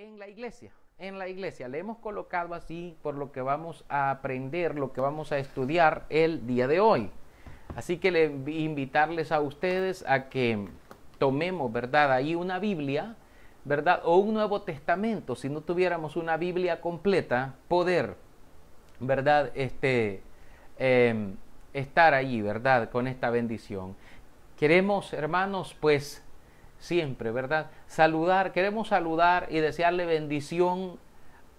en la iglesia. En la iglesia le hemos colocado así por lo que vamos a aprender, lo que vamos a estudiar el día de hoy. Así que le invitarles a ustedes a que tomemos, ¿verdad? Ahí una Biblia, ¿verdad? O un Nuevo Testamento, si no tuviéramos una Biblia completa, poder, ¿verdad? Este, em, estar ahí ¿verdad? Con esta bendición. Queremos, hermanos, pues siempre, ¿verdad? Saludar, queremos saludar y desearle bendición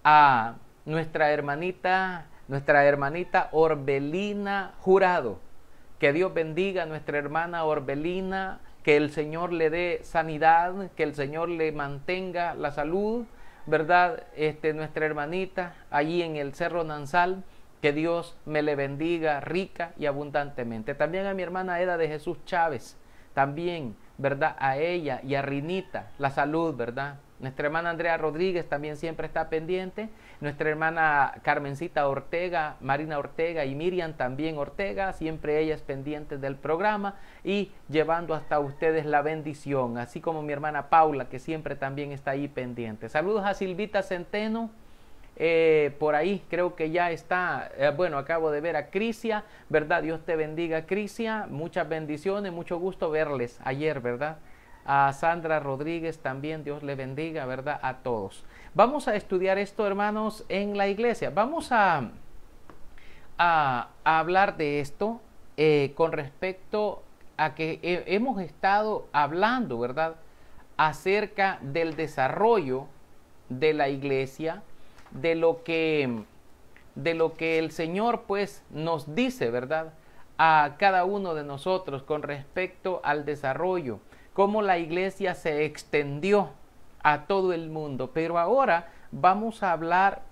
a nuestra hermanita, nuestra hermanita Orbelina Jurado. Que Dios bendiga a nuestra hermana Orbelina, que el Señor le dé sanidad, que el Señor le mantenga la salud, ¿verdad? Este, nuestra hermanita allí en el Cerro Nansal. Que Dios me le bendiga rica y abundantemente. También a mi hermana Eda de Jesús Chávez. También ¿verdad? A ella y a Rinita, la salud, ¿verdad? Nuestra hermana Andrea Rodríguez también siempre está pendiente. Nuestra hermana Carmencita Ortega, Marina Ortega y Miriam también Ortega, siempre ellas pendientes del programa y llevando hasta ustedes la bendición, así como mi hermana Paula que siempre también está ahí pendiente. Saludos a Silvita Centeno eh, por ahí creo que ya está, eh, bueno, acabo de ver a Crisia, ¿verdad? Dios te bendiga, Crisia. Muchas bendiciones, mucho gusto verles ayer, ¿verdad? A Sandra Rodríguez también, Dios le bendiga, ¿verdad? A todos. Vamos a estudiar esto, hermanos, en la iglesia. Vamos a, a, hablar de esto eh, con respecto a que hemos estado hablando, ¿verdad? Acerca del desarrollo de la iglesia, de lo que de lo que el Señor pues nos dice, ¿verdad? A cada uno de nosotros con respecto al desarrollo, cómo la iglesia se extendió a todo el mundo, pero ahora vamos a hablar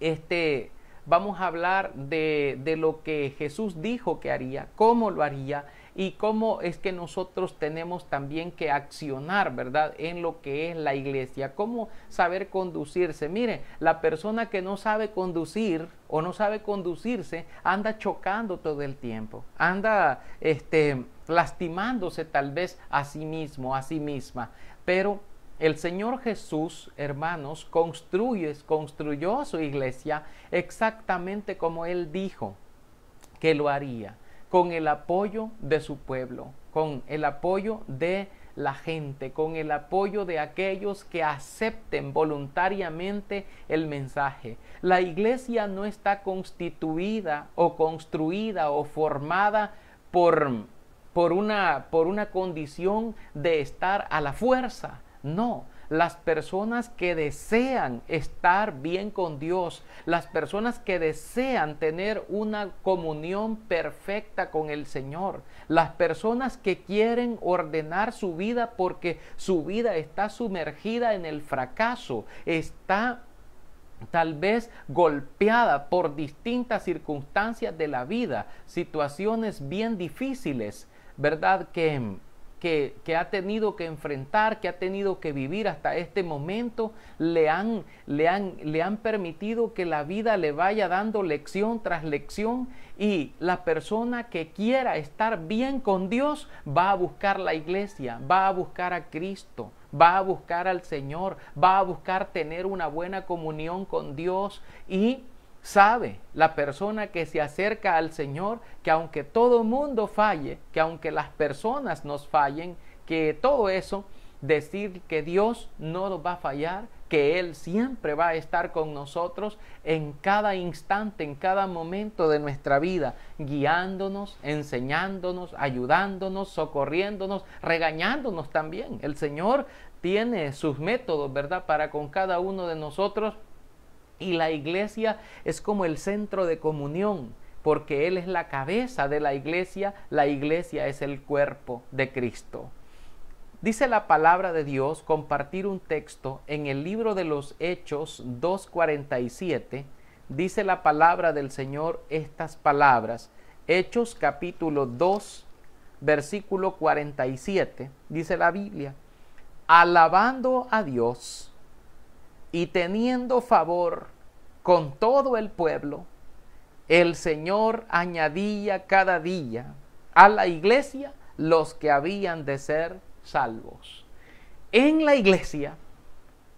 este vamos a hablar de, de lo que Jesús dijo que haría, cómo lo haría y cómo es que nosotros tenemos también que accionar, ¿verdad? En lo que es la iglesia, cómo saber conducirse. Mire, la persona que no sabe conducir o no sabe conducirse anda chocando todo el tiempo, anda este, lastimándose tal vez a sí mismo, a sí misma, pero... El Señor Jesús, hermanos, construye, construyó su iglesia exactamente como Él dijo que lo haría con el apoyo de su pueblo, con el apoyo de la gente, con el apoyo de aquellos que acepten voluntariamente el mensaje. La iglesia no está constituida o construida o formada por, por, una, por una condición de estar a la fuerza. No, las personas que desean estar bien con Dios, las personas que desean tener una comunión perfecta con el Señor, las personas que quieren ordenar su vida porque su vida está sumergida en el fracaso, está tal vez golpeada por distintas circunstancias de la vida, situaciones bien difíciles, ¿verdad? Que que, ha tenido que enfrentar, que ha tenido que vivir hasta este momento, le han, le, le han permitido que la vida le vaya dando lección tras lección y la persona que quiera estar bien con Dios va a buscar la iglesia, va a buscar a Cristo va a buscar al Señor, va a buscar tener una buena comunión con Dios y Sabe la persona que se acerca al Señor que aunque todo mundo falle, que aunque las personas nos fallen, que todo eso, decir que Dios no nos va a fallar, que Él siempre va a estar con nosotros en cada instante, en cada momento de nuestra vida, guiándonos, enseñándonos, ayudándonos, socorriéndonos, regañándonos también. El Señor tiene sus métodos, ¿verdad?, para con cada uno de nosotros y la iglesia es como el centro de comunión, porque Él es la cabeza de la iglesia, la iglesia es el cuerpo de Cristo. Dice la palabra de Dios compartir un texto en el libro de los Hechos 2.47. Dice la palabra del Señor estas palabras. Hechos capítulo 2, versículo 47. Dice la Biblia. Alabando a Dios y teniendo favor con todo el pueblo, el Señor añadía cada día a la iglesia los que habían de ser salvos. En la iglesia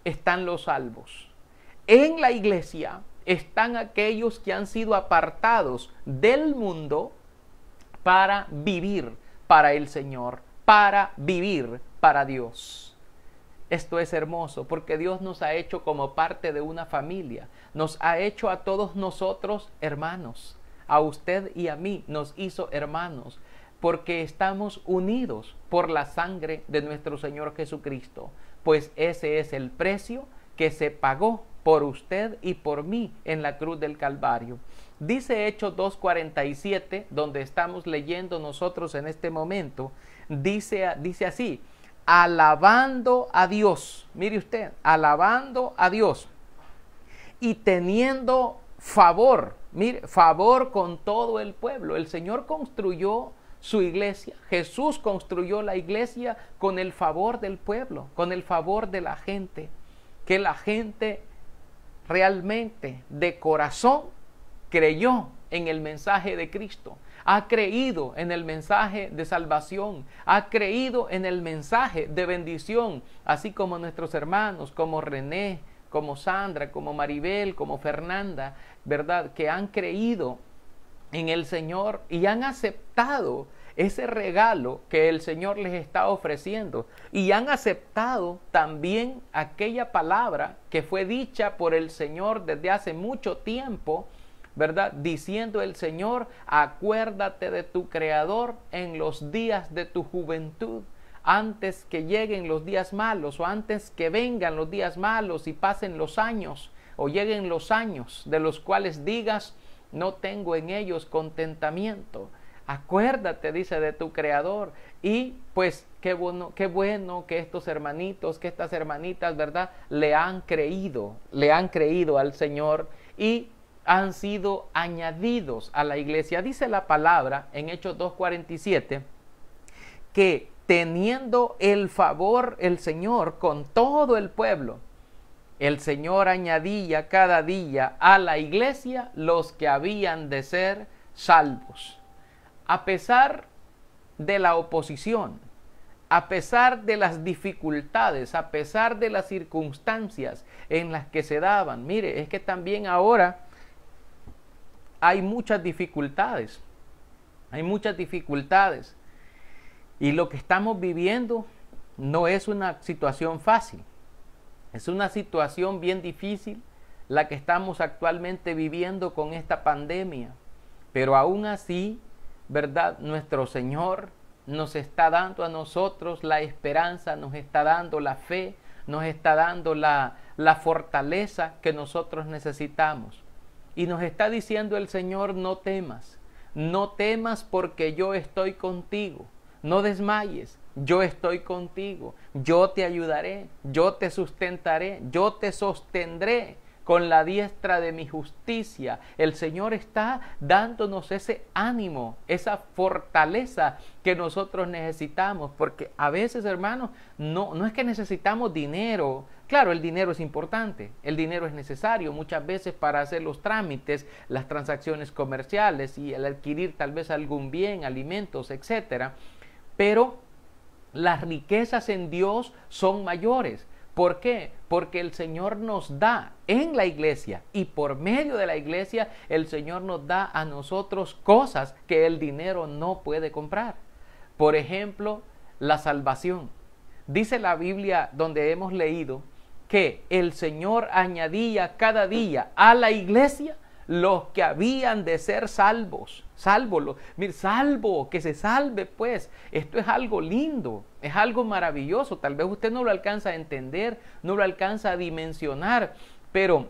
están los salvos. En la iglesia están aquellos que han sido apartados del mundo para vivir para el Señor, para vivir para Dios. Esto es hermoso porque Dios nos ha hecho como parte de una familia, nos ha hecho a todos nosotros hermanos, a usted y a mí nos hizo hermanos porque estamos unidos por la sangre de nuestro Señor Jesucristo, pues ese es el precio que se pagó por usted y por mí en la cruz del Calvario. Dice Hechos 2.47, donde estamos leyendo nosotros en este momento, dice, dice así, alabando a Dios, mire usted, alabando a Dios y teniendo favor, mire, favor con todo el pueblo. El Señor construyó su iglesia, Jesús construyó la iglesia con el favor del pueblo, con el favor de la gente, que la gente realmente de corazón creyó en el mensaje de Cristo, ha creído en el mensaje de salvación, ha creído en el mensaje de bendición, así como nuestros hermanos, como René, como Sandra, como Maribel, como Fernanda, ¿verdad? Que han creído en el Señor y han aceptado ese regalo que el Señor les está ofreciendo y han aceptado también aquella palabra que fue dicha por el Señor desde hace mucho tiempo ¿verdad? Diciendo el Señor, acuérdate de tu Creador en los días de tu juventud antes que lleguen los días malos o antes que vengan los días malos y pasen los años o lleguen los años de los cuales digas, no tengo en ellos contentamiento. Acuérdate, dice, de tu Creador. Y pues qué bueno, qué bueno que estos hermanitos, que estas hermanitas, ¿verdad? Le han creído, le han creído al Señor y han sido añadidos a la iglesia. Dice la palabra en Hechos 2.47 que teniendo el favor el Señor con todo el pueblo, el Señor añadía cada día a la iglesia los que habían de ser salvos. A pesar de la oposición, a pesar de las dificultades, a pesar de las circunstancias en las que se daban, mire, es que también ahora hay muchas dificultades. Hay muchas dificultades. Y lo que estamos viviendo no es una situación fácil. Es una situación bien difícil la que estamos actualmente viviendo con esta pandemia. Pero aún así, ¿verdad? Nuestro Señor nos está dando a nosotros la esperanza, nos está dando la fe, nos está dando la, la fortaleza que nosotros necesitamos. Y nos está diciendo el Señor, no temas, no temas porque yo estoy contigo, no desmayes, yo estoy contigo, yo te ayudaré, yo te sustentaré, yo te sostendré con la diestra de mi justicia. El Señor está dándonos ese ánimo, esa fortaleza que nosotros necesitamos, porque a veces, hermanos, no, no es que necesitamos dinero. Claro, el dinero es importante, el dinero es necesario muchas veces para hacer los trámites, las transacciones comerciales y el adquirir tal vez algún bien, alimentos, etcétera. Pero las riquezas en Dios son mayores. ¿Por qué? Porque el Señor nos da en la iglesia y por medio de la iglesia el Señor nos da a nosotros cosas que el dinero no puede comprar. Por ejemplo, la salvación. Dice la Biblia donde hemos leído que el Señor añadía cada día a la iglesia los que habían de ser salvos, salvo, salvo, que se salve pues. Esto es algo lindo, es algo maravilloso. Tal vez usted no lo alcanza a entender, no lo alcanza a dimensionar, pero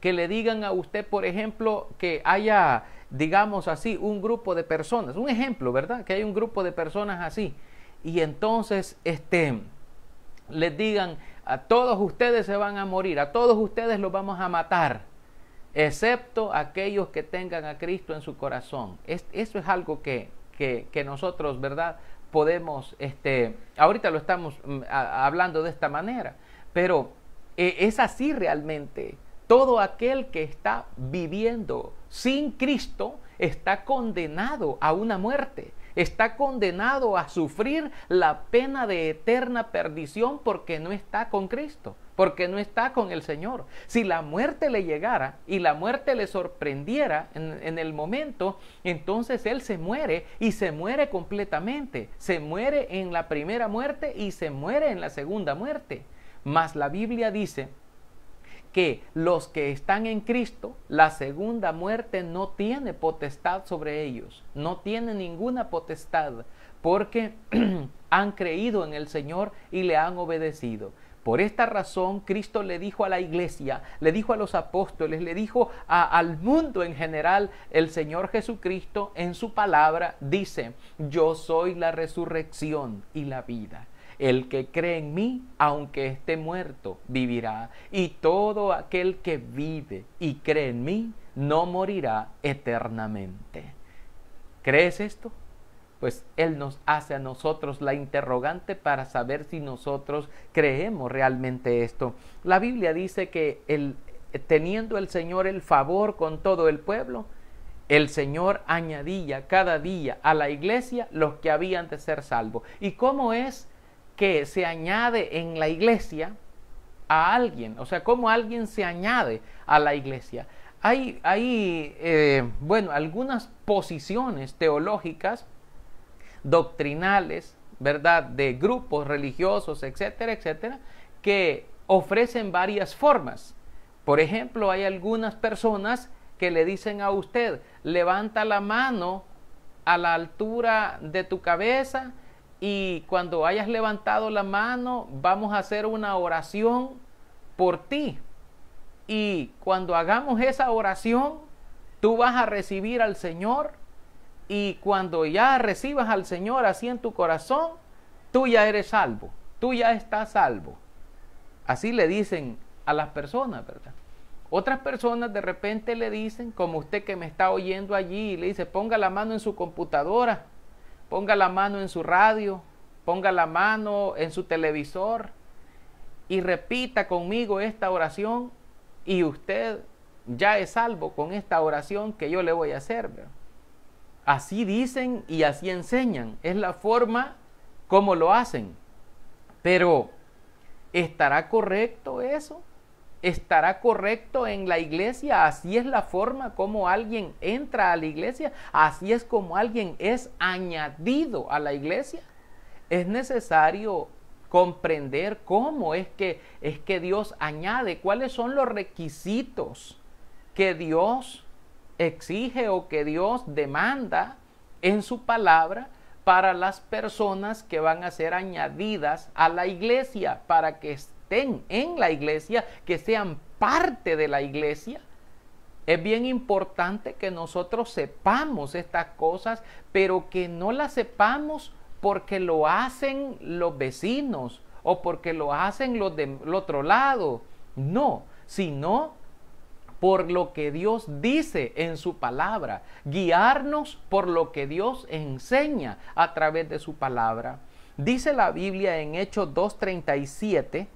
que le digan a usted, por ejemplo, que haya, digamos así, un grupo de personas, un ejemplo, ¿verdad? Que hay un grupo de personas así. Y entonces, este, les digan, a todos ustedes se van a morir, a todos ustedes los vamos a matar excepto aquellos que tengan a Cristo en su corazón. eso es algo que, que, nosotros, ¿verdad? Podemos, este, ahorita lo estamos mm, hablando de esta manera, pero e, es así realmente. Todo aquel que está viviendo sin Cristo está condenado a una muerte está condenado a sufrir la pena de eterna perdición porque no está con Cristo porque no está con el Señor. Si la muerte le llegara y la muerte le sorprendiera en, el momento, entonces él se muere y se muere completamente. Se muere en la primera muerte y se muere en la segunda muerte. Mas la Biblia dice que los que están en Cristo, la segunda muerte no tiene potestad sobre ellos, no tiene ninguna potestad, porque han creído en el Señor y le han obedecido. Por esta razón, Cristo le dijo a la iglesia, le dijo a los apóstoles, le dijo al mundo en general, el Señor Jesucristo en su palabra dice, yo soy la resurrección y la vida. El que cree en mí, aunque esté muerto, vivirá. Y todo aquel que vive y cree en mí, no morirá eternamente. ¿Crees esto? pues Él nos hace a nosotros la interrogante para saber si nosotros creemos realmente esto. La Biblia dice que el, teniendo el Señor el favor con todo el pueblo, el Señor añadía cada día a la iglesia los que habían de ser salvos. ¿Y cómo es que se añade en la iglesia a alguien? O sea, ¿cómo alguien se añade a la iglesia? Hay, hay eh, bueno, algunas posiciones teológicas doctrinales, ¿verdad? De grupos religiosos, etcétera, etcétera, que ofrecen varias formas. Por ejemplo, hay algunas personas que le dicen a usted, levanta la mano a la altura de tu cabeza y cuando hayas levantado la mano vamos a hacer una oración por ti. Y cuando hagamos esa oración, tú vas a recibir al Señor y cuando ya recibas al Señor así en tu corazón, tú ya eres salvo, tú ya estás salvo. Así le dicen a las personas, ¿verdad? Otras personas de repente le dicen, como usted que me está oyendo allí, le dice, ponga la mano en su computadora, ponga la mano en su radio, ponga la mano en su televisor y repita conmigo esta oración y usted ya es salvo con esta oración que yo le voy a hacer. ¿verdad? Así dicen y así enseñan. Es la forma como lo hacen. Pero, ¿estará correcto eso? ¿Estará correcto en la iglesia? Así es la forma como alguien entra a la iglesia. Así es como alguien es añadido a la iglesia. Es necesario comprender cómo es que es que Dios añade, cuáles son los requisitos que Dios exige o que Dios demanda en su palabra para las personas que van a ser añadidas a la iglesia, para que estén en la iglesia, que sean parte de la iglesia. Es bien importante que nosotros sepamos estas cosas, pero que no las sepamos porque lo hacen los vecinos o porque lo hacen los del otro lado. No, sino por lo que Dios dice en su palabra, guiarnos por lo que Dios enseña a través de su palabra. Dice la Biblia en Hechos 2.37,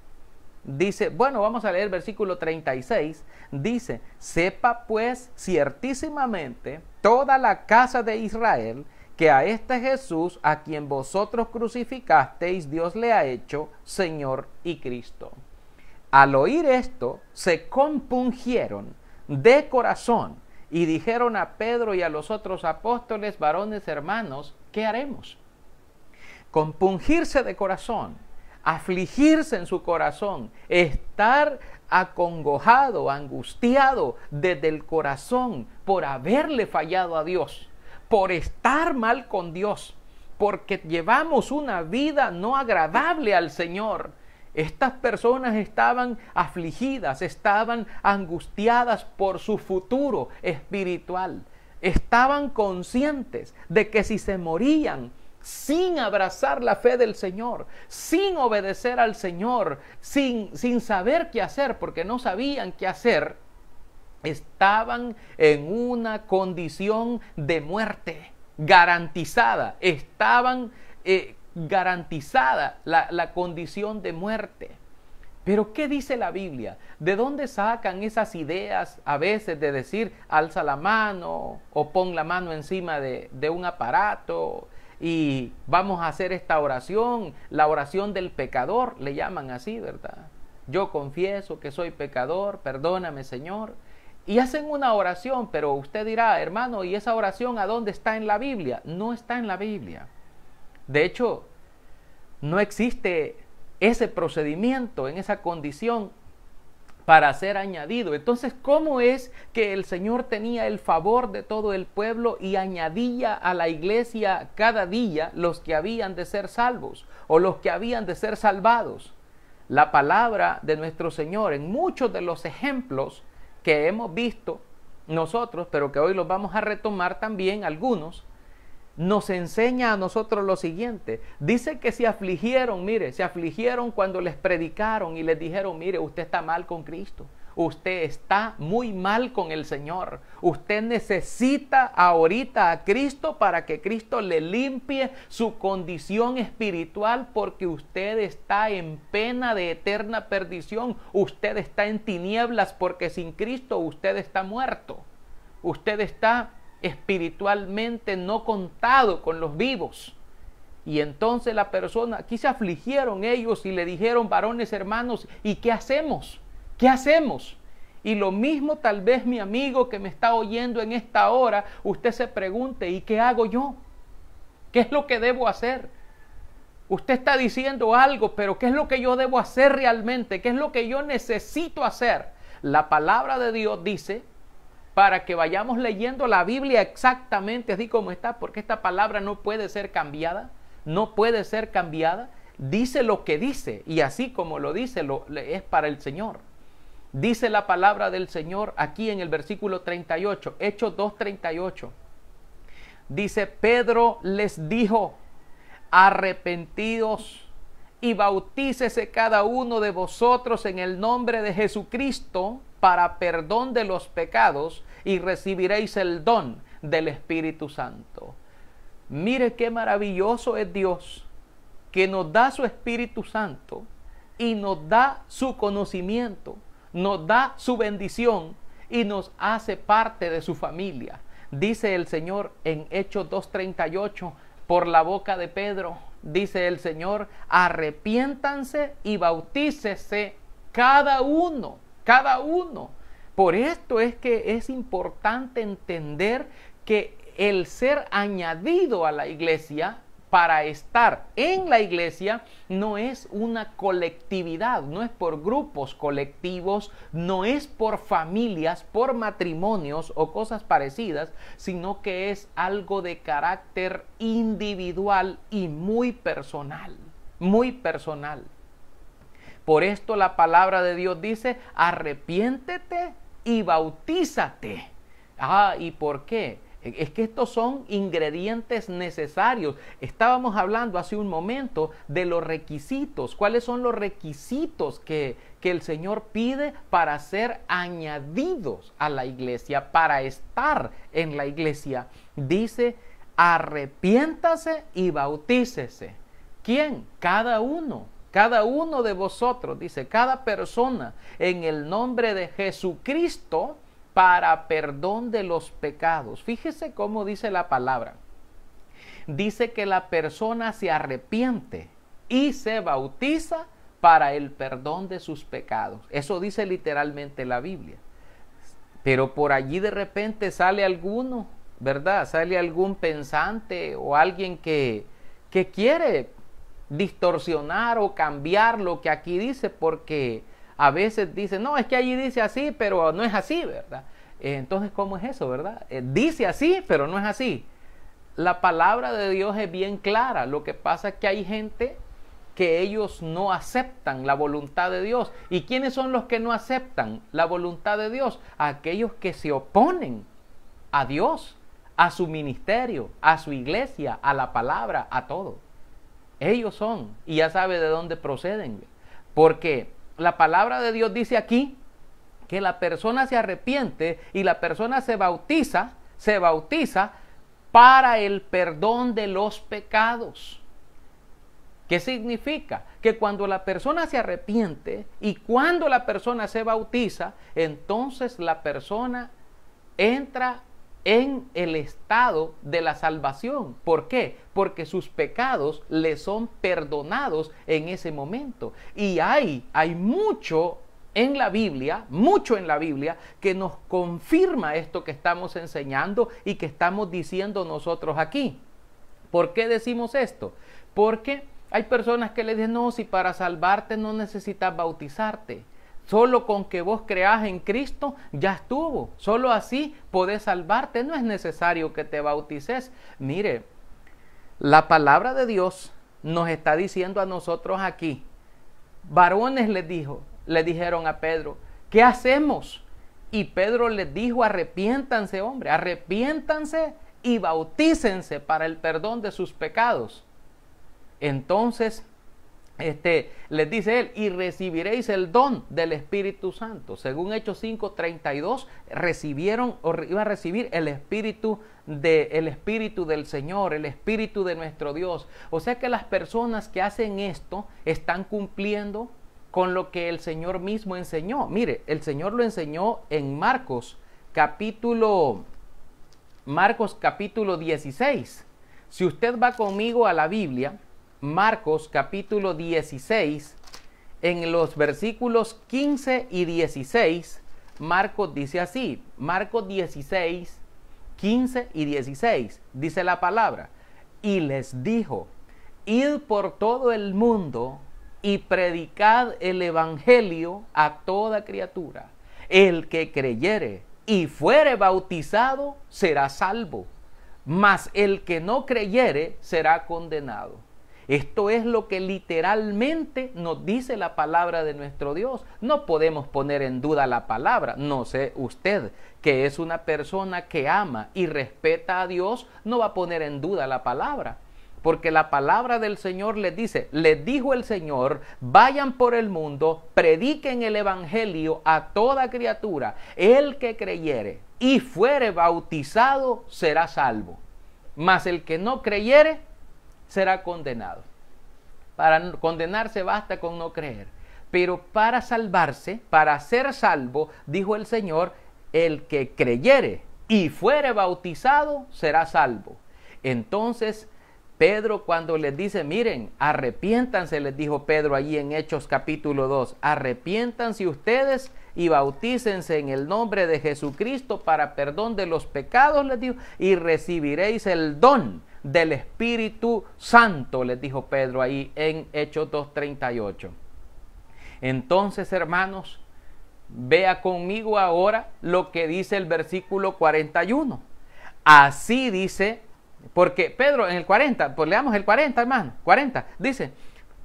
dice, bueno, vamos a leer versículo 36, dice, sepa pues ciertísimamente toda la casa de Israel que a este Jesús, a quien vosotros crucificasteis, Dios le ha hecho Señor y Cristo. Al oír esto, se compungieron de corazón y dijeron a Pedro y a los otros apóstoles, varones hermanos, ¿qué haremos? Compungirse de corazón, afligirse en su corazón, estar acongojado, angustiado desde el corazón por haberle fallado a Dios, por estar mal con Dios, porque llevamos una vida no agradable al Señor estas personas estaban afligidas, estaban angustiadas por su futuro espiritual. Estaban conscientes de que si se morían sin abrazar la fe del Señor, sin obedecer al Señor, sin, sin saber qué hacer, porque no sabían qué hacer, estaban en una condición de muerte garantizada. Estaban eh, garantizada la, condición de muerte. Pero ¿qué dice la Biblia? ¿De dónde sacan esas ideas a veces de decir alza la mano o pon la mano encima de, de, un aparato y vamos a hacer esta oración? La oración del pecador, le llaman así, ¿verdad? Yo confieso que soy pecador, perdóname Señor. Y hacen una oración, pero usted dirá, hermano, ¿y esa oración a dónde está en la Biblia? No está en la Biblia. De hecho, no existe ese procedimiento en esa condición para ser añadido. Entonces, ¿cómo es que el Señor tenía el favor de todo el pueblo y añadía a la iglesia cada día los que habían de ser salvos o los que habían de ser salvados? La palabra de nuestro Señor en muchos de los ejemplos que hemos visto nosotros, pero que hoy los vamos a retomar también algunos, nos enseña a nosotros lo siguiente. Dice que se afligieron, mire, se afligieron cuando les predicaron y les dijeron, mire, usted está mal con Cristo. Usted está muy mal con el Señor. Usted necesita ahorita a Cristo para que Cristo le limpie su condición espiritual porque usted está en pena de eterna perdición. Usted está en tinieblas porque sin Cristo usted está muerto. Usted está espiritualmente no contado con los vivos. Y entonces la persona, aquí se afligieron ellos y le dijeron, varones hermanos, ¿y qué hacemos? ¿Qué hacemos? Y lo mismo tal vez mi amigo que me está oyendo en esta hora, usted se pregunte, ¿y qué hago yo? ¿Qué es lo que debo hacer? Usted está diciendo algo, pero ¿qué es lo que yo debo hacer realmente? ¿Qué es lo que yo necesito hacer? La palabra de Dios dice para que vayamos leyendo la Biblia exactamente así como está, porque esta palabra no puede ser cambiada, no puede ser cambiada, dice lo que dice y así como lo dice lo, es para el Señor. Dice la palabra del Señor aquí en el versículo 38, Hechos 2:38. Dice, Pedro les dijo, arrepentidos y bautícese cada uno de vosotros en el nombre de Jesucristo para perdón de los pecados y recibiréis el don del Espíritu Santo. Mire qué maravilloso es Dios, que nos da su Espíritu Santo y nos da su conocimiento, nos da su bendición y nos hace parte de su familia. Dice el Señor en Hechos 2.38 por la boca de Pedro, dice el Señor, arrepiéntanse y bautícese cada uno cada uno. Por esto es que es importante entender que el ser añadido a la iglesia para estar en la iglesia no es una colectividad, no es por grupos colectivos, no es por familias, por matrimonios o cosas parecidas, sino que es algo de carácter individual y muy personal, muy personal. Por esto la palabra de Dios dice, arrepiéntete y bautízate. Ah, ¿y por qué? E, es que estos son ingredientes necesarios. Estábamos hablando hace un momento de los requisitos. ¿Cuáles son los requisitos que, que el Señor pide para ser añadidos a la iglesia, para estar en la iglesia? Dice, arrepiéntase y bautícese. ¿Quién? Cada uno cada uno de vosotros, dice, cada persona en el nombre de Jesucristo para perdón de los pecados. Fíjese cómo dice la palabra. Dice que la persona se arrepiente y se bautiza para el perdón de sus pecados. Eso dice literalmente la Biblia. Pero por allí de repente sale alguno, ¿verdad? Sale algún pensante o alguien que, que quiere distorsionar o cambiar lo que aquí dice, porque a veces dice, no, es que allí dice así, pero no es así, ¿verdad? Eh, entonces, ¿cómo es eso, verdad? Eh, dice así, pero no es así. La palabra de Dios es bien clara, lo que pasa es que hay gente que ellos no aceptan la voluntad de Dios. ¿Y quiénes son los que no aceptan la voluntad de Dios? Aquellos que se oponen a Dios, a su ministerio, a su iglesia, a la palabra, a todo. Ellos son. Y ya sabe de dónde proceden. Porque la palabra de Dios dice aquí que la persona se arrepiente y la persona se bautiza, se bautiza para el perdón de los pecados. ¿Qué significa? Que cuando la persona se arrepiente y cuando la persona se bautiza, entonces la persona entra en el estado de la salvación. ¿Por qué? Porque sus pecados le son perdonados en ese momento. Y hay, hay mucho en la Biblia, mucho en la Biblia, que nos confirma esto que estamos enseñando y que estamos diciendo nosotros aquí. ¿Por qué decimos esto? Porque hay personas que le dicen, no, si para salvarte no necesitas bautizarte. Solo con que vos creas en Cristo ya estuvo. Solo así podés salvarte. No es necesario que te bautices. Mire, la palabra de Dios nos está diciendo a nosotros aquí. Varones les dijo, le dijeron a Pedro, ¿qué hacemos? Y Pedro les dijo, arrepiéntanse, hombre, arrepiéntanse y bautícense para el perdón de sus pecados. Entonces este, les dice él, y recibiréis el don del Espíritu Santo. Según Hechos 5:32, recibieron o iban a recibir el Espíritu de, el Espíritu del Señor, el Espíritu de nuestro Dios. O sea que las personas que hacen esto están cumpliendo con lo que el Señor mismo enseñó. Mire, el Señor lo enseñó en Marcos capítulo Marcos capítulo 16. Si usted va conmigo a la Biblia, Marcos capítulo 16, en los versículos 15 y 16, Marcos dice así, Marcos 16, 15 y 16, dice la palabra, y les dijo, id por todo el mundo y predicad el Evangelio a toda criatura. El que creyere y fuere bautizado será salvo, mas el que no creyere será condenado. Esto es lo que literalmente nos dice la palabra de nuestro Dios. No podemos poner en duda la palabra. No sé, usted que es una persona que ama y respeta a Dios, no va a poner en duda la palabra. Porque la palabra del Señor le dice, le dijo el Señor, vayan por el mundo, prediquen el Evangelio a toda criatura. El que creyere y fuere bautizado será salvo. Mas el que no creyere será condenado. Para condenarse basta con no creer. Pero para salvarse, para ser salvo, dijo el Señor, el que creyere y fuere bautizado será salvo. Entonces Pedro cuando les dice, miren, arrepiéntanse, les dijo Pedro allí en Hechos capítulo 2, arrepiéntanse ustedes y bautícense en el nombre de Jesucristo para perdón de los pecados, les dijo, y recibiréis el don del Espíritu Santo, les dijo Pedro ahí en Hechos 2.38. Entonces, hermanos, vea conmigo ahora lo que dice el versículo 41. Así dice, porque Pedro en el 40, pues leamos el 40, hermano, 40, dice,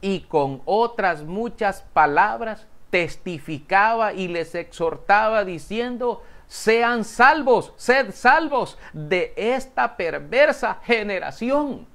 y con otras muchas palabras testificaba y les exhortaba diciendo, sean salvos, sed salvos de esta perversa generación.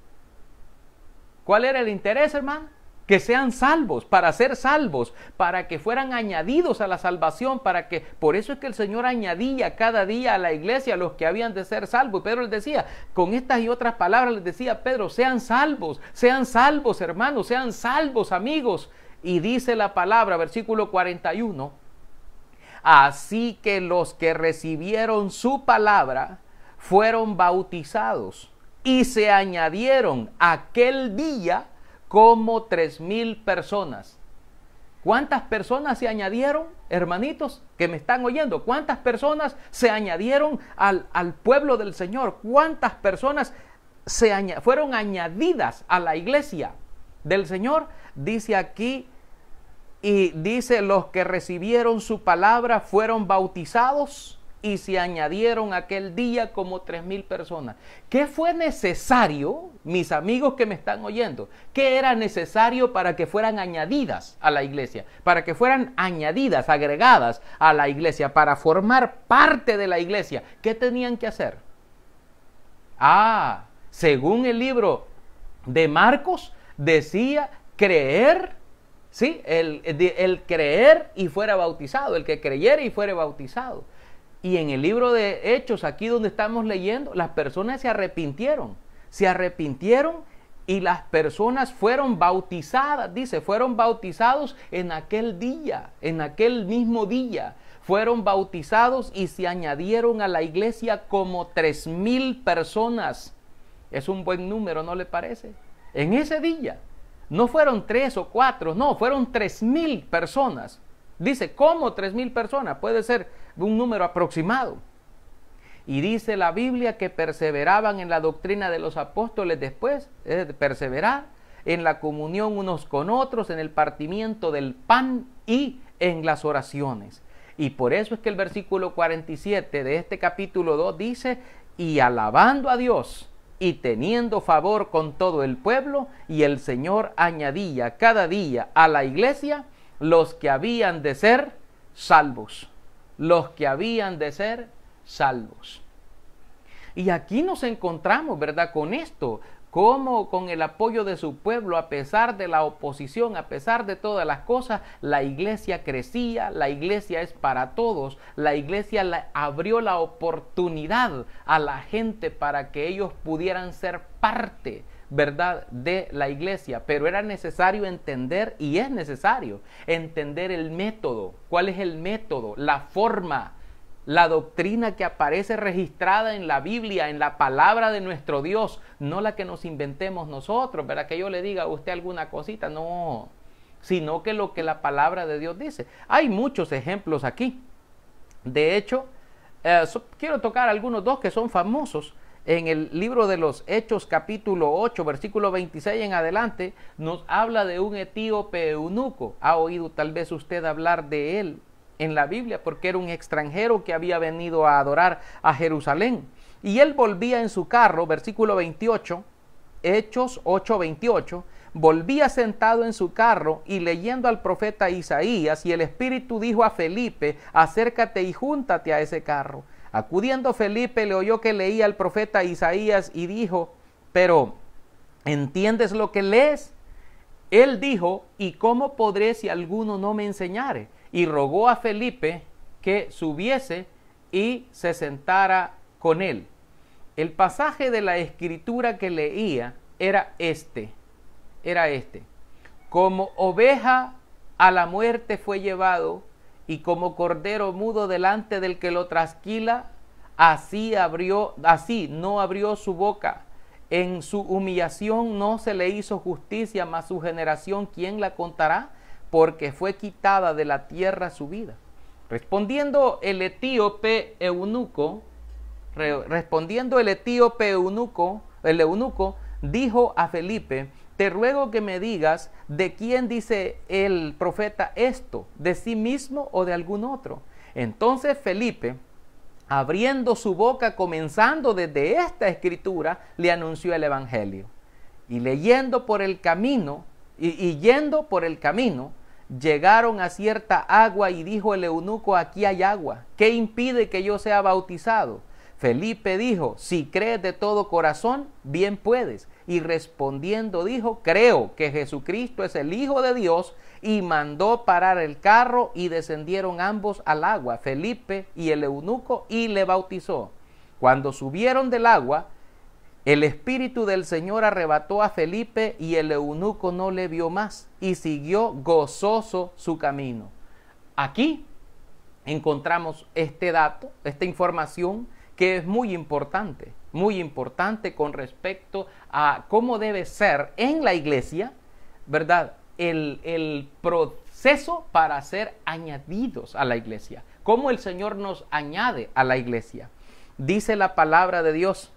¿Cuál era el interés, hermano? Que sean salvos, para ser salvos, para que fueran añadidos a la salvación, para que, por eso es que el Señor añadía cada día a la iglesia los que habían de ser salvos. Pedro les decía, con estas y otras palabras les decía, Pedro, sean salvos, sean salvos hermanos, sean salvos amigos. Y dice la palabra, versículo 41, Así que los que recibieron su palabra fueron bautizados y se añadieron aquel día como tres mil personas. ¿Cuántas personas se añadieron, hermanitos que me están oyendo? ¿Cuántas personas se añadieron al, pueblo del Señor? ¿Cuántas personas se fueron añadidas a la iglesia del Señor? Dice aquí y dice, los que recibieron su palabra fueron bautizados y se añadieron aquel día como tres mil personas. ¿Qué fue necesario, mis amigos que me están oyendo? ¿Qué era necesario para que fueran añadidas a la iglesia? Para que fueran añadidas, agregadas a la iglesia, para formar parte de la iglesia. ¿Qué tenían que hacer? Ah, según el libro de Marcos, decía creer Sí, el, el, creer y fuera bautizado, el que creyera y fuera bautizado. Y en el libro de Hechos, aquí donde estamos leyendo, las personas se arrepintieron, se arrepintieron y las personas fueron bautizadas, dice, fueron bautizados en aquel día, en aquel mismo día. Fueron bautizados y se añadieron a la iglesia como tres mil personas. Es un buen número, ¿no le parece? En ese día. No fueron tres o cuatro, no, fueron tres mil personas. Dice, ¿cómo tres mil personas? Puede ser un número aproximado. Y dice la Biblia que perseveraban en la doctrina de los apóstoles después, perseverar en la comunión unos con otros, en el partimiento del pan y en las oraciones. Y por eso es que el versículo 47 de este capítulo 2 dice, y alabando a Dios y teniendo favor con todo el pueblo, y el Señor añadía cada día a la iglesia los que habían de ser salvos, los que habían de ser salvos. Y aquí nos encontramos, ¿verdad? Con esto, cómo con el apoyo de su pueblo, a pesar de la oposición, a pesar de todas las cosas, la iglesia crecía, la iglesia es para todos, la iglesia abrió la oportunidad a la gente para que ellos pudieran ser parte. ¿verdad? de la iglesia, pero era necesario entender y es necesario entender el método, cuál es el método, la forma, la doctrina que aparece registrada en la Biblia, en la palabra de nuestro Dios, no la que nos inventemos nosotros, para Que yo le diga a usted alguna cosita, no, sino que lo que la palabra de Dios dice. Hay muchos ejemplos aquí. De hecho, eh, quiero tocar algunos dos que son famosos. En el libro de los Hechos capítulo 8, versículo 26 en adelante, nos habla de un etíope eunuco. Ha oído tal vez usted hablar de él, en la Biblia porque era un extranjero que había venido a adorar a Jerusalén. Y él volvía en su carro, versículo 28, Hechos 8:28, volvía sentado en su carro y leyendo al profeta Isaías, y el Espíritu dijo a Felipe, acércate y júntate a ese carro. Acudiendo Felipe le oyó que leía al profeta Isaías y dijo, pero ¿entiendes lo que lees? Él dijo, ¿y cómo podré si alguno no me enseñare? y rogó a Felipe que subiese y se sentara con él. El pasaje de la escritura que leía era este, era este. Como oveja a la muerte fue llevado y como cordero mudo delante del que lo trasquila, así abrió, así no abrió su boca. En su humillación no se le hizo justicia, mas su generación, ¿quién la contará? porque fue quitada de la tierra su vida. Respondiendo el etíope eunuco, respondiendo el etíope eunuco, el eunuco dijo a Felipe, te ruego que me digas de quién dice el profeta esto, de sí mismo o de algún otro. Entonces Felipe, abriendo su boca, comenzando desde esta escritura, le anunció el Evangelio. Y leyendo por el camino, y yendo por el camino, Llegaron a cierta agua y dijo el eunuco, aquí hay agua. ¿Qué impide que yo sea bautizado? Felipe dijo, si crees de todo corazón, bien puedes. Y respondiendo dijo, creo que Jesucristo es el Hijo de Dios. Y mandó parar el carro y descendieron ambos al agua, Felipe y el eunuco, y le bautizó. Cuando subieron del agua, el Espíritu del Señor arrebató a Felipe y el eunuco no le vio más y siguió gozoso su camino. Aquí encontramos este dato, esta información que es muy importante, muy importante con respecto a cómo debe ser en la iglesia, ¿verdad? El, proceso para ser añadidos a la iglesia, cómo el Señor nos añade a la iglesia. Dice la palabra de Dios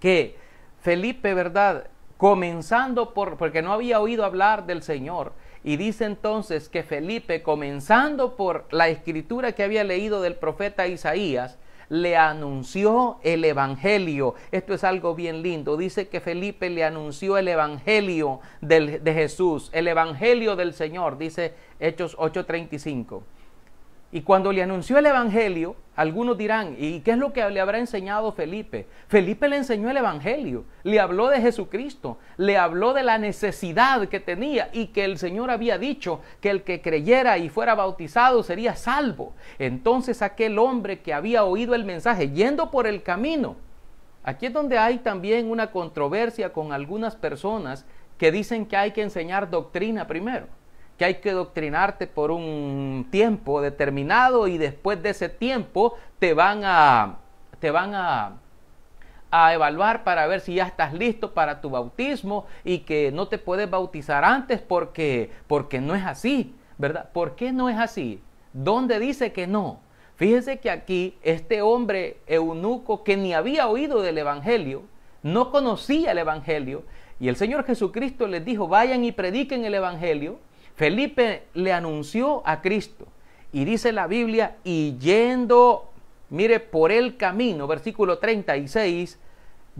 que Felipe, ¿verdad? Comenzando por, porque no había oído hablar del Señor. Y dice entonces que Felipe, comenzando por la escritura que había leído del profeta Isaías, le anunció el Evangelio. Esto es algo bien lindo. Dice que Felipe le anunció el Evangelio del, de Jesús, el Evangelio del Señor, dice Hechos 8:35. Y cuando le anunció el Evangelio, algunos dirán, ¿y qué es lo que le habrá enseñado Felipe? Felipe le enseñó el Evangelio, le habló de Jesucristo, le habló de la necesidad que tenía y que el Señor había dicho que el que creyera y fuera bautizado sería salvo. Entonces aquel hombre que había oído el mensaje yendo por el camino, aquí es donde hay también una controversia con algunas personas que dicen que hay que enseñar doctrina primero que hay que doctrinarte por un tiempo determinado y después de ese tiempo te van a te van a a evaluar para ver si ya estás listo para tu bautismo y que no te puedes bautizar antes porque porque no es así, ¿verdad? ¿Por qué no es así? ¿Dónde dice que no? Fíjense que aquí este hombre eunuco que ni había oído del evangelio, no conocía el evangelio, y el Señor Jesucristo les dijo, "Vayan y prediquen el evangelio." Felipe le anunció a Cristo y dice la Biblia, y yendo, mire, por el camino, versículo 36,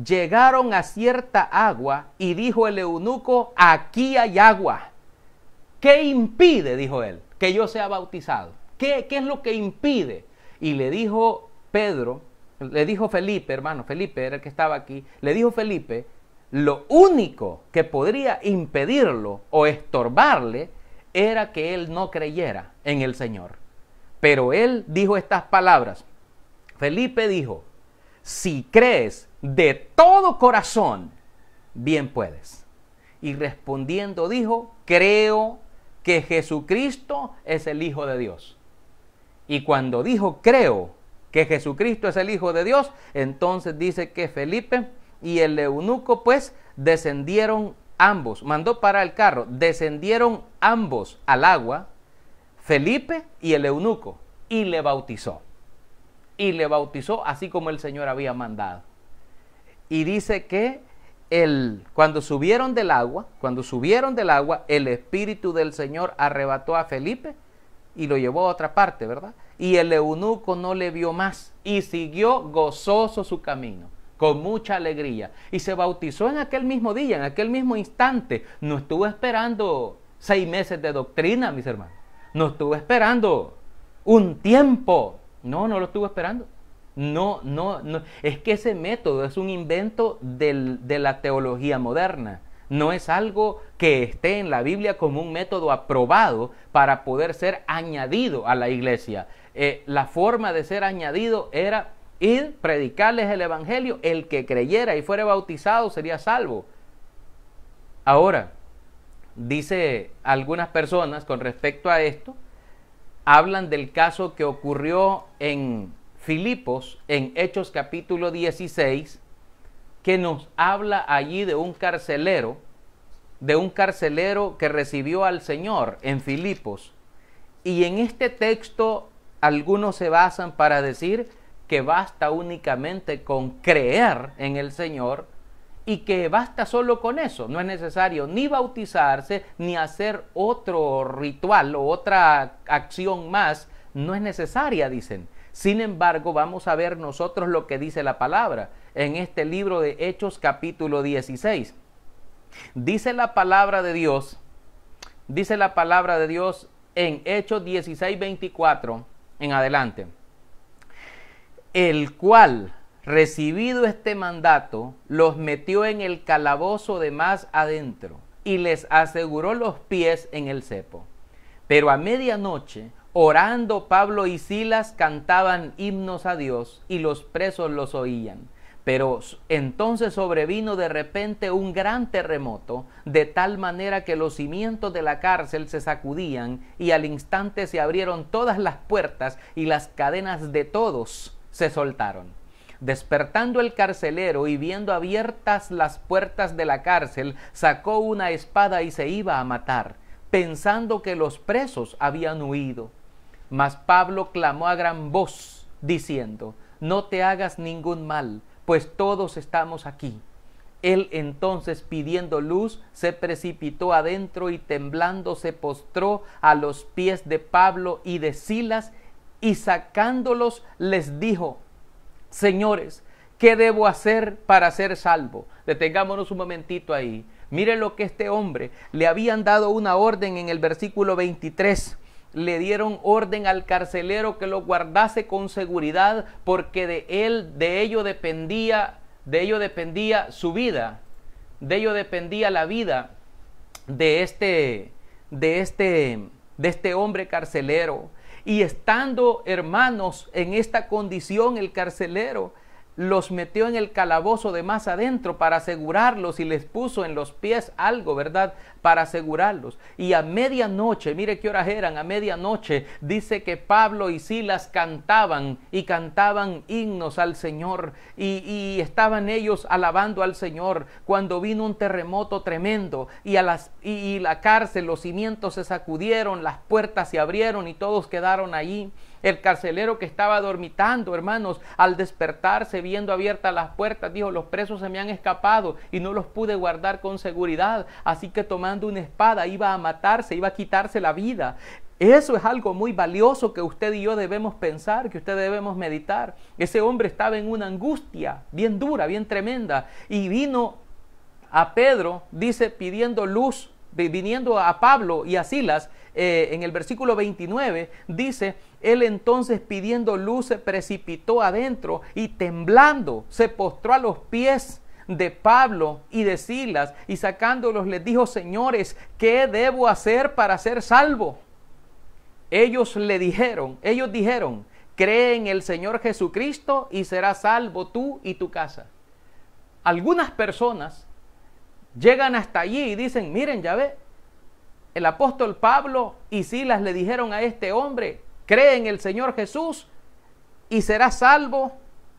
llegaron a cierta agua y dijo el eunuco, aquí hay agua. ¿Qué impide, dijo él, que yo sea bautizado? ¿Qué, qué es lo que impide? Y le dijo Pedro, le dijo Felipe, hermano, Felipe era el que estaba aquí, le dijo Felipe, lo único que podría impedirlo o estorbarle era que él no creyera en el Señor. Pero él dijo estas palabras. Felipe dijo, si crees de todo corazón, bien puedes. Y respondiendo dijo, creo que Jesucristo es el Hijo de Dios. Y cuando dijo, creo que Jesucristo es el Hijo de Dios, entonces dice que Felipe y el eunuco pues descendieron ambos, mandó para el carro, descendieron ambos al agua, Felipe y el eunuco, y le bautizó. Y le bautizó así como el Señor había mandado. Y dice que el, cuando subieron del agua, cuando subieron del agua, el Espíritu del Señor arrebató a Felipe y lo llevó a otra parte, ¿verdad? Y el eunuco no le vio más y siguió gozoso su camino con mucha alegría. Y se bautizó en aquel mismo día, en aquel mismo instante. No estuvo esperando seis meses de doctrina, mis hermanos. No estuvo esperando un tiempo. No, no lo estuvo esperando. No, no, no. Es que ese método es un invento de la teología moderna. No es algo que esté en la Biblia como un método aprobado para poder ser añadido a la iglesia. Eh, la forma de ser añadido era y predicarles el Evangelio, el que creyera y fuere bautizado sería salvo. Ahora, dice algunas personas con respecto a esto, hablan del caso que ocurrió en Filipos, en Hechos capítulo 16, que nos habla allí de un carcelero, de un carcelero que recibió al Señor en Filipos. Y en este texto algunos se basan para decir que basta únicamente con creer en el Señor y que basta solo con eso. No es necesario ni bautizarse ni hacer otro ritual o otra acción más. No es necesaria, dicen. Sin embargo, vamos a ver nosotros lo que dice la palabra en este libro de Hechos capítulo 16. Dice la palabra de Dios, dice la palabra de Dios en Hechos 16, 24 en adelante el cual, recibido este mandato, los metió en el calabozo de más adentro y les aseguró los pies en el cepo. Pero a medianoche, orando, Pablo y Silas cantaban himnos a Dios y los presos los oían. Pero entonces sobrevino de repente un gran terremoto, de tal manera que los cimientos de la cárcel se sacudían y al instante se abrieron todas las puertas y las cadenas de todos se soltaron. Despertando el carcelero y viendo abiertas las puertas de la cárcel, sacó una espada y se iba a matar, pensando que los presos habían huido. Mas Pablo clamó a gran voz, diciendo, No te hagas ningún mal, pues todos estamos aquí. Él entonces pidiendo luz se precipitó adentro y temblando se postró a los pies de Pablo y de Silas y sacándolos les dijo, señores, ¿qué debo hacer para ser salvo? Detengámonos un momentito ahí. Mire lo que este hombre le habían dado una orden en el versículo 23. Le dieron orden al carcelero que lo guardase con seguridad porque de él de ello dependía, de ello dependía su vida. De ello dependía la vida de este de este de este hombre carcelero. Y estando, hermanos, en esta condición el carcelero, los metió en el calabozo de más adentro para asegurarlos y les puso en los pies algo, ¿verdad? Para asegurarlos. Y a medianoche, mire qué horas eran, a medianoche dice que Pablo y Silas cantaban y cantaban himnos al Señor y, estaban ellos alabando al Señor cuando vino un terremoto tremendo y, a las, y, y la cárcel, los cimientos se sacudieron, las puertas se abrieron y todos quedaron allí. El carcelero que estaba dormitando, hermanos, al despertarse viendo abiertas las puertas, dijo, los presos se me han escapado y no los pude guardar con seguridad. Así que tomando una espada iba a matarse, iba a quitarse la vida. Eso es algo muy valioso que usted y yo debemos pensar, que usted debemos meditar. Ese hombre estaba en una angustia bien dura, bien tremenda, y vino a Pedro, dice, pidiendo luz, viniendo a Pablo y a Silas, eh, en el versículo 29, dice, él entonces pidiendo luz se precipitó adentro y temblando se postró a los pies de Pablo y de Silas y sacándolos les dijo, señores, ¿qué debo hacer para ser salvo? Ellos le dijeron, ellos dijeron, cree en el Señor Jesucristo y serás salvo tú y tu casa. Algunas personas llegan hasta allí y dicen, miren, ya ve, el apóstol Pablo y Silas le dijeron a este hombre, Cree en el Señor Jesús y serás salvo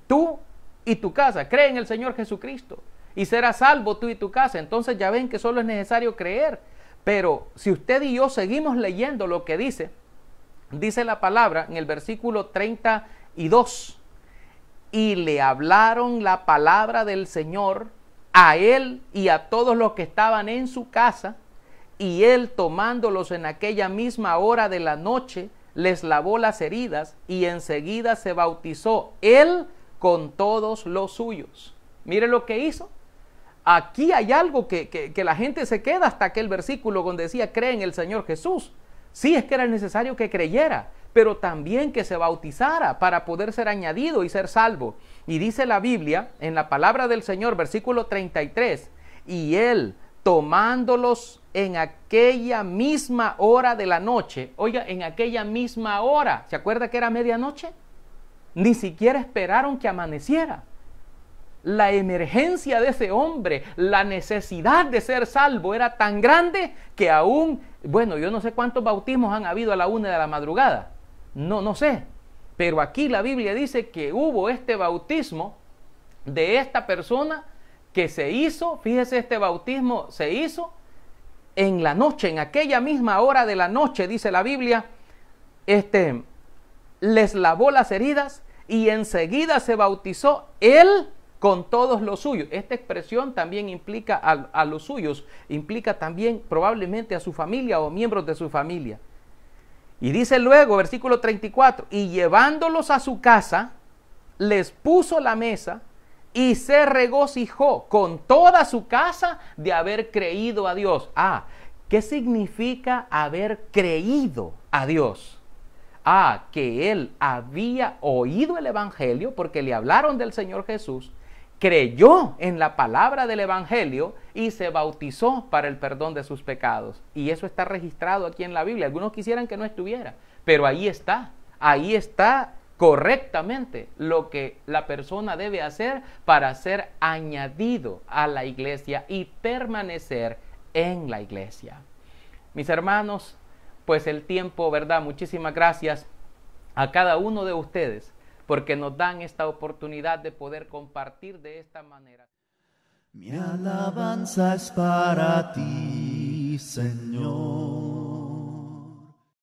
tú y tu casa. Cree en el Señor Jesucristo y serás salvo tú y tu casa. Entonces ya ven que solo es necesario creer. Pero si usted y yo seguimos leyendo lo que dice, dice la palabra en el versículo 32, y le hablaron la palabra del Señor a él y a todos los que estaban en su casa, y él tomándolos en aquella misma hora de la noche, les lavó las heridas y enseguida se bautizó él con todos los suyos. Mire lo que hizo. Aquí hay algo que, la gente se queda hasta aquel versículo donde decía, cree en el Señor Jesús. Sí es que era necesario que creyera, pero también que se bautizara para poder ser añadido y ser salvo. Y dice la Biblia en la palabra del Señor, versículo 33, y él tomándolos en aquella misma hora de la noche. Oiga, en aquella misma hora. ¿Se acuerda que era medianoche? Ni siquiera esperaron que amaneciera. La emergencia de ese hombre, la necesidad de ser salvo era tan grande que aún, bueno, yo no sé cuántos bautismos han habido a la una de la madrugada. No, no sé. Pero aquí la Biblia dice que hubo este bautismo de esta persona que se hizo, fíjese este bautismo, se hizo en la noche, en aquella misma hora de la noche, dice la Biblia, este, les lavó las heridas y enseguida se bautizó él con todos los suyos. Esta expresión también implica a, a, los suyos, implica también probablemente a su familia o miembros de su familia. Y dice luego, versículo 34, y llevándolos a su casa, les puso la mesa y se regocijó con toda su casa de haber creído a Dios. Ah, ¿qué significa haber creído a Dios? Ah, que él había oído el Evangelio porque le hablaron del Señor Jesús, creyó en la palabra del Evangelio y se bautizó para el perdón de sus pecados. Y eso está registrado aquí en la Biblia. Algunos quisieran que no estuviera, pero ahí está. Ahí está correctamente lo que la persona debe hacer para ser añadido a la iglesia y permanecer en la iglesia. Mis hermanos, pues el tiempo, ¿verdad? Muchísimas gracias a cada uno de ustedes porque nos dan esta oportunidad de poder compartir de esta manera. Mi alabanza es para ti, Señor.